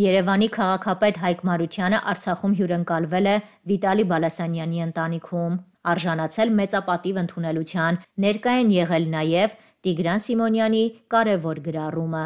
Երևանի քաղաքապետ Հայկ Մարությանը Արցախում հյուրընկալվել է Վիտալի Բալասանյանի ընտանիքում, արժանացել մեծապատիվ ընդունելության, ներկա են եղել նաև Տիգրան Սիմոնյանի կարևոր գրառումը։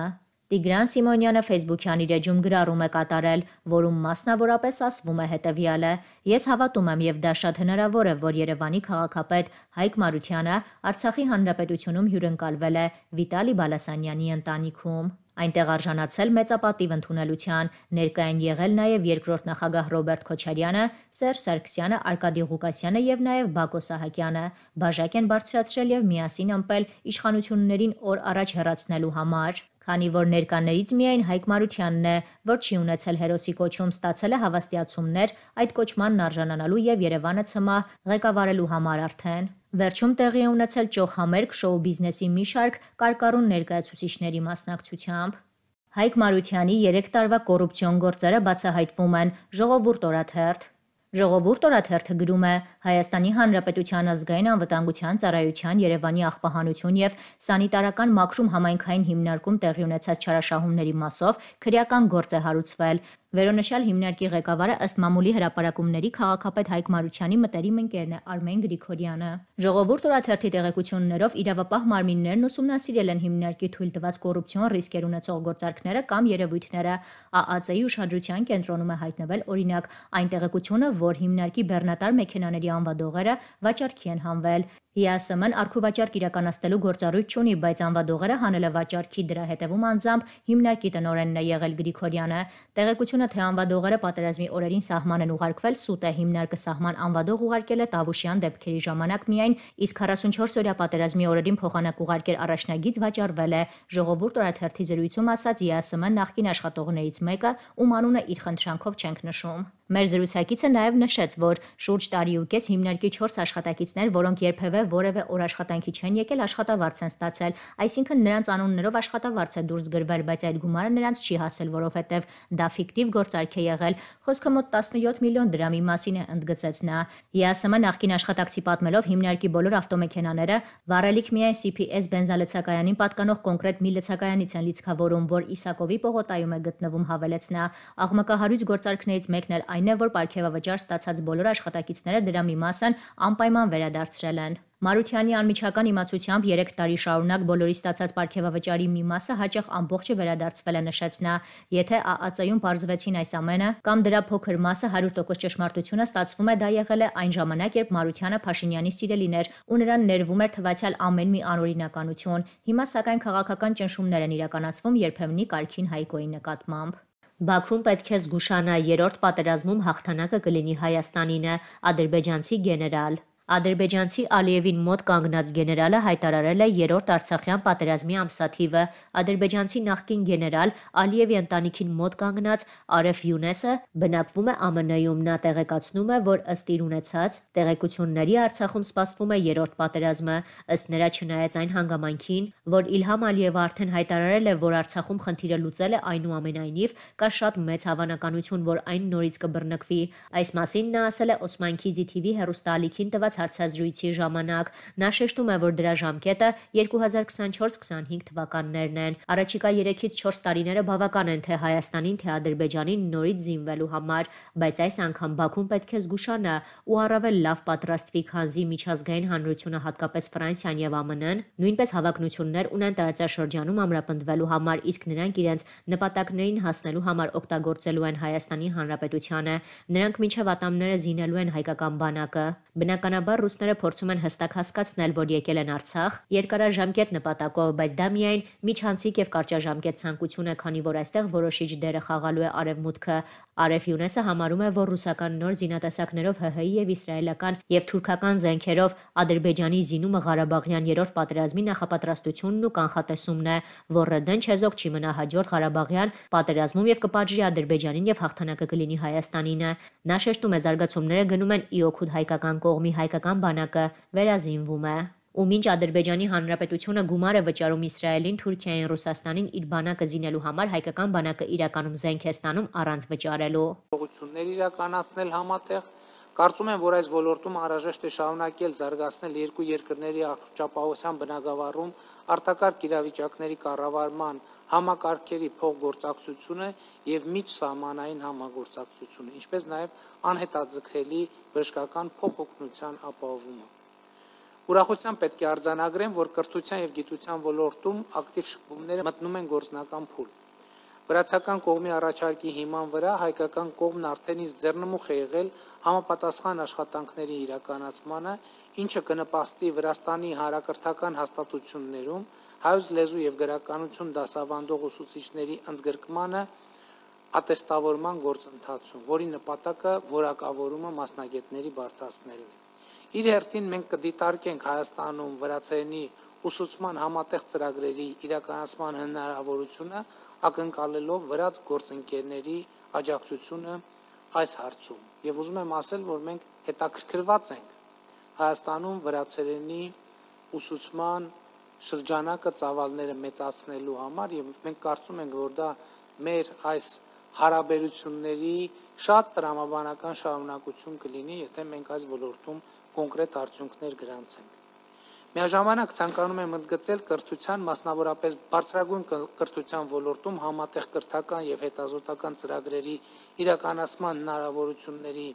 Տիգրան Սիմոնյանը Facebook-յան իր էջում գրառում է կատարել, որում մասնավորապես ասվում է հետևյալը. Ես հավատում եմ եւ դա շատ հնարավոր է, որ Երևանի քաղաքապետ Հայկ Մարությանը Արցախի հանրապետությունում հյուրընկալվել է Վիտալի Բալասանյանի ընտանիքում։ Այնտեղ արժանացել մեծապատիվ ընդունելության, ներկային եղել նաև երկրորդ նախագահ Ռոբերտ Քոչարյանը, Սերժ Սարգսյանը, Արկադի Ղուկասյանը եւ նաև Բակո Սահակյանը։ Բաժակ են բարձրացրել եւ միասին ըմպել իշխանություններին օր առաջ հեռացնելու համար։ Քանի որ ներկաներից միայն Հայկ Մարությանն է, որ չի ունեցել հերոսի կոչում, ստացել է հավաստիացումներ այդ կոչմանն արժանանալու եւ Երևանը ցմահ ղեկավարելու համար արդեն։ Վերջում տեղի է ունեցել ճոխամերկ շոու բիզնեսի մի շարք կարկառուն ներկայացուցիչների մասնակցությամբ։ Հայկ Մարությանի 3 տարվա կոռուպցիոն գործերը բացահայտվում են ժողովուրդ օրաթերթ։ Ժողովուրդ օրաթերթը գրում է Հայաստանի Հանրապետության ազգային անվտանգության ծառայության Երևանի աղբահանություն եւ սանիտարական մակրում համայնքային հիմնարկում տեղի ունեցած չարաշահումների մասով քրեական գործ է հարուցվել, Վերոնշյալ հիմնարկի ղեկավարը ըստ մամուլի հրապարակումների քաղաքապետ Հայկ Մարությանի մտերիմ ընկերն է Արմեն Գրիգորյանը։ Ժողովուրդ օրաթերթի տեղեկություններով իրավապահ մարմիններն ուսումնասիրել են հիմնարկի թույլ տված կոռուպցիոն ռիսկեր ունեցող գործարքները կամ երևույթները։ ԱԱԾ-ի ուշադրության կենտրոնում է հայտնվել օրինակ այն տեղեկությունը, որ հիմնարկի բեռնատար մեքենաների անվադողերը վաճառքի են հանվել։ ԵԱՍՄ-ն արխիվաճարկ իրականացնելու գործառույթ չունի, բայց անվադողերը հանել է վաճառքի դրա հետևում անձամբ հիմնարկի տնօրենն է եղել Գրիգորյանը։ Տեղեկությունը, թե անվադողերը պատերազմի օրերին սահման են ուղարկվել, սուտ է հիմնարկը սահման անվադող ուղարկել է Տավուշյան դեպքերի ժամանակ միայն, իսկ 44 օրյա պատերազմի օրերին փոխանակ ուղարկել առաջնագիծ վաճառվել է։ Ժողովուրդ օրաթերթի զրույցում ասաց ԵԱՍՄ-ն նախկին աշխատողներից մեկը, ում անունը իր խնդրանքով չենք նշում։ Մեր զրուցակիցը նաև նշեց, որ շուրջ տարի ու կես հիմնարկի 4 աշխատակիցներ, որոնք երբևէ որևէ օրաշխատանքի չեն եկել, աշխատավարձ են ստացել, այսինքն նրանց անուններով աշխատավարձ է դուրս գրվել, բայց այդ գումարը նրանց չի հասել, որովհետև դա ֆիկտիվ գործարք է եղել։ Խոսքը մոտ 17 միլիոն դրամի մասին է ընդգծեց նա։ ԵԱՍՄ նախկին աշխատակցի պատմելով հիմնարկի բոլոր ավտոմեքենաները վառելիք միայն CPS բենզալեցակայանին պատկանող կոնկրետ մի լեցակայանից են լիցքավորում, որ Իսակովի պողոտայում է գտնվում հավելեց նա։ Աղմկահարույց գործարքներից մեկն էր Այն է, որ ապարքեվավճար ստացած բոլոր աշխատակիցները դրա մի մասն անպայման վերադարձրել են։ Մարությանի անմիջական իմացությամբ 3 տարի շարունակ բոլորի ստացած ապարքեվավճարի մի մասը հաճախ ամբողջը վերադարձվել է նշեց նա։ Եթե ԱԱԾ-ում բարձվեցին այս ամենը կամ դրա փոքր մասը 100% ճշմարտությունը ստացվում է, դա եղել է այն ժամանակ, երբ Մարությանը Փաշինյանի սիրելին էր ու նրան ներվում էր թվացial ամեն մի անօրինականություն։ Հիմա սակայն քաղաքական ճնշումներ են իրականացվում երբեմնի Կարքին Հայկոյի նկատմամբ։ Բաքուն պետք է զգուշանա երրորդ պատերազմում հաղթանակը կլինի Հայաստանինը, ադրբեջանցի գեներալ Ադրբեջանցի Ալիևին մոտ կանգնած գեներալը հայտարարել է երրորդ Արցախյան պատերազմի ամսաթիվը։ Ադրբեջանցի նախկին գեներալ Ալիևի ընտանիքին մոտ կանգնած Արեֆ Յունեսը բնակվում է ԱՄՆ-ում։ Նա տեղեկացնում է, որ ըստ իր ունեցած տեղեկությունների Արցախում սպասվում է երրորդ պատերազմը։ Ըստ նրա, չնայած այն հանգամանքին, որ Իլհամ Ալիևը արդեն հայտարարել է, որ Արցախում խնդիրը լուծել է, այնուամենայնիվ կա շատ մեծ հավանականություն, որ այն նորից կբռնկվի։ Այս մասին նա ասել է Օսման Քիզի TV հեռուստաալիքին տված կազմակերպված հարցազրույցի ժամանակ։ Նա շեշտում է, որ դրա ժամկետը 2024-25 թվականներն են։ Առաջիկա 3-ից 4 տարիները բավական են թե Հայաստանին, թե Ադրբեջանին նորից զինվելու համար, բայց այս անգամ Բաքուն պետք է զգուշանա ու առավել լավ պատրաստվի, քանզի միջազգային հանրությունը հատկապես Ֆրանսիան եւ ԱՄՆ-ն նույնպես հավակնություններ ունեն տարածաշրջանում ամրապնդվելու համար, իսկ նրանք իրենց նպատակներին հասնելու համար օգտագործելու են Հայաստանի Հանրապետությանը։ Նրանք մինչև ատամները զինելու են հայկական բանակը։ Բնականաբար Բնականաբար ռուսները փորձում են հստակ հասկացնել, որ եկել են Արցախ երկարաժամկետ նպատակով, բայց դա միայն միջանցիկ եւ կարճաժամկետ ցանկություն է, քանի որ այստեղ որոշիչ դերը խաղալու է արևմուտքը։ Արև Յունեսը համարում է, որ ռուսական նոր զինատեսակներով ՀՀ-ի եւ իսրայելական եւ թուրքական զենքերով Ադրբեջանի զինումը Ղարաբաղյան երրորդ պատերազմի նախապատրաստությունն ու կանխատեսումն է, որը դեն չեզոք չի մնա հաջորդ Ղարաբաղյան պատերազմում եւ կպատժի Ադրբեջանին եւ հաղթանակը կլինի Հայաստանին։ Նա շեշտում է զարգացումները գնում են իօքուտ հայկական կողմի հայկական հայկական բանակը վերազինվում է։ Ու մինչ Ադրբեջանի Հանրապետությունը գումար է վճարում Իսրայելին, Թուրքիային, Ռուսաստանին իր բանակը զինելու համար հայկական բանակը իրականում զենք է ստանում առանց վճարելու։ Ուղություններ իրականացնել համատեղ Կարծում եմ, որ այս ոլորտում անհրաժեշտ է շարունակել զարգացնել երկու երկրների առողջապահության բնագավառում արտակարգ իրավիճակների կառավարման համակարգերի փոխգործակցությունը եւ միջսահմանային համագործակցությունը, ինչպես նաեւ անհետաձգելի բժշկական փոխօգնության ապահովումը։ Ուրախությամբ պետք է արձանագրեմ, որ կրթության եւ գիտության ոլորտում ակտիվ շփումները մտնում են գործնական փուլ։ Վրացական կողմի առաջարկի հիման վրա հայկական կողմն արդեն իսկ ձեռնմուխ է եղել համապատասխան աշխատանքների իրականացմանը, ինչը կնպաստի Վրաստանի հարակրթական հաստատություններում հայոց լեզու եւ գրականություն դասավանդող ուսուցիչների ընդգրկմանը ատեստավորման գործընթացում, որի նպատակը որակավորումը մասնագետների բարձրացնելն է։ Իր հերթին մենք կդիտարկենք Հայաստանում վրացերենի ուսուցման համատեղ ծրագրերի իրականացման հնարավորությունը, ակնկալելով վրաց գործընկերների աջակցությունը այս հարցում։ Եվ ուզում եմ ասել, որ մենք հետաքրքրված ենք Հայաստանում վրացերենի ուսուցման շրջանակը ծավալները մեծացնելու համար եւ մենք կարծում ենք, որ դա մեր այս հարաբերությունների շատ տրամաբանական շարունակություն կլինի, եթե մենք այս ոլորտում կոնկրետ արդյունքներ գրանցենք։ Միաժամանակ ցանկանում եմ ընդգծել կրթության, մասնավորապես բարձրագույն կրթության ոլորտում համատեղ կրթական եւ հետազոտական ծրագրերի իրականացման հնարավորությունների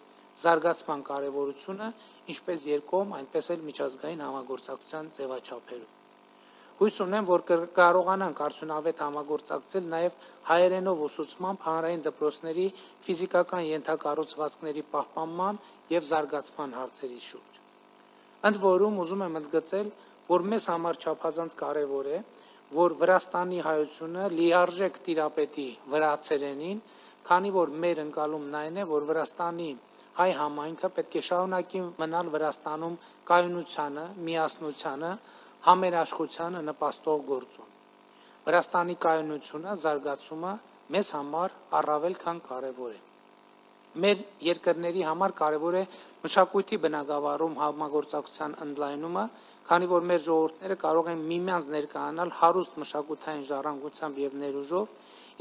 զարգացման կարևորությունը, ինչպես երկում, այնպես էլ միջազգային համագործակցության ձևաչափերում։ Հույս ունեմ, որ կարողանանք արդյունավետ համագործակցել նաև հայերենով ուսուցման հանրային դպրոցների ֆիզիկական ենթակառուցվածքների պահպանման եւ զարգացման հարցերի շուրջ։ Ընդ որում ուզում եմ ընդգծել, որ մեզ համար չափազանց կարևոր է, որ Վրաստանի հայությունը լիարժեք տիրապետի վրացերենին, քանի որ մեր ընկալումն այն է, որ Վրաստանի հայ համայնքը պետք է շարունակի մնալ Վրաստանում կայունությանը, միասնությանը, համերաշխությանը նպաստող գործոն։ Վրաստանի կայունությունը, զարգացումը մեզ համար առավել քան կարևոր է։ Մեր երկրների համար կարևոր է մշակույթի բնագավառում համագործակցության ընդլայնումը, քանի որ մեր ժողովուրդները կարող են միմյանց ներկայանալ հարուստ մշակութային ժառանգությամբ եւ ներուժով,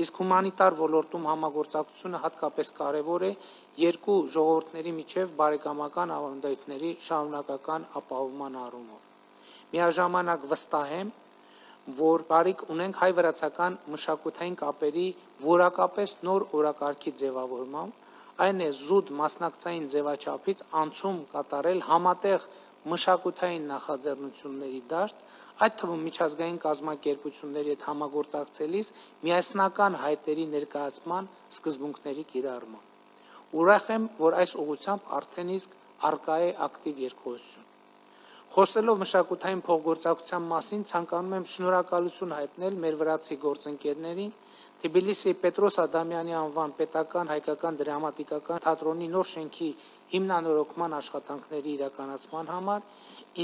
իսկ հումանիտար ոլորտում համագործակցությունը հատկապես կարևոր է երկու ժողովուրդների միջև բարեկամական ավանդույթների շարունակական ապահովման առումով միաժամանակ վստահ եմ, որ բարիք ունենք հայ-վրացական մշակութային կապերի որակապես նոր օրակարգի ձևավորմամբ, այն է զուտ մասնակցային ձևաչափից անցում կատարել համատեղ մշակութային նախաձեռնությունների դաշտ, այդ թվում միջազգային կազմակերպությունների հետ համագործակցելիս միասնական հայտերի ներկայացման սկզբունքների կիրառման։ Ուրախ եմ, որ այս ուղությամբ արդեն իսկ արկա է ակտիվ երկխոսություն։ Խոսելով մշակութային փոխգործակցության մասին ցանկանում եմ շնորհակալություն հայտնել մեր վրացի գործընկերներին, Թբիլիսի Պետրոս Ադամյանի անվան պետական հայկական դրամատիկական թատրոնի նոր շենքի հիմնանորոգման աշխատանքների իրականացման համար,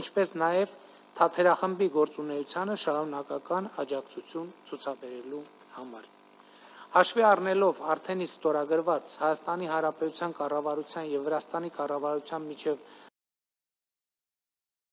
ինչպես նաև թատերախմբի գործունեությանը շարունակական աջակցություն ցուցաբերելու համար։ Հաշվի առնելով արդեն ստորագրված Հայաստանի Հանրապետության կառավարության եւ Վրաստանի կառավարության միջև